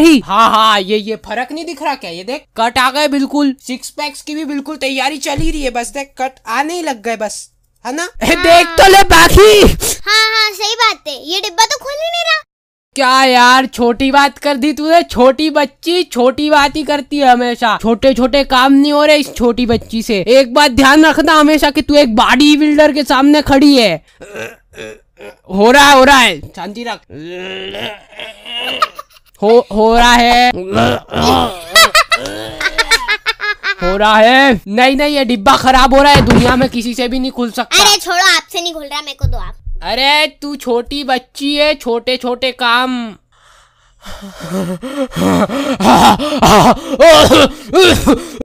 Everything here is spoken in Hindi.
ही हाँ हाँ ये ये फर्क नहीं दिख रहा क्या ये देख कट आ गए बिल्कुल सिक्स पैक्स की भी बिल्कुल तैयारी चल ही रही है बस देख कट आने ही लग गए बस है ना हाँ। देख तो ले बाकी हाँ हाँ सही बात है ये डिब्बा तो खोल ही नहीं रहा क्या यार छोटी बात कर दी तूने छोटी बच्ची छोटी बात ही करती है हमेशा छोटे छोटे काम नहीं हो रहे इस छोटी बच्ची से एक बात ध्यान रखना हमेशा कि तू एक बॉडी बिल्डर के सामने खड़ी है हो रहा है हो रहा है शांति रख हो हो रहा है हो रहा है नहीं नहीं ये डिब्बा खराब हो रहा है दुनिया में किसी से भी नहीं खुल सकता अरे छोड़ो आपसे नहीं खुल रहा मेरे को दो आप अरे तू छोटी बच्ची है छोटे छोटे काम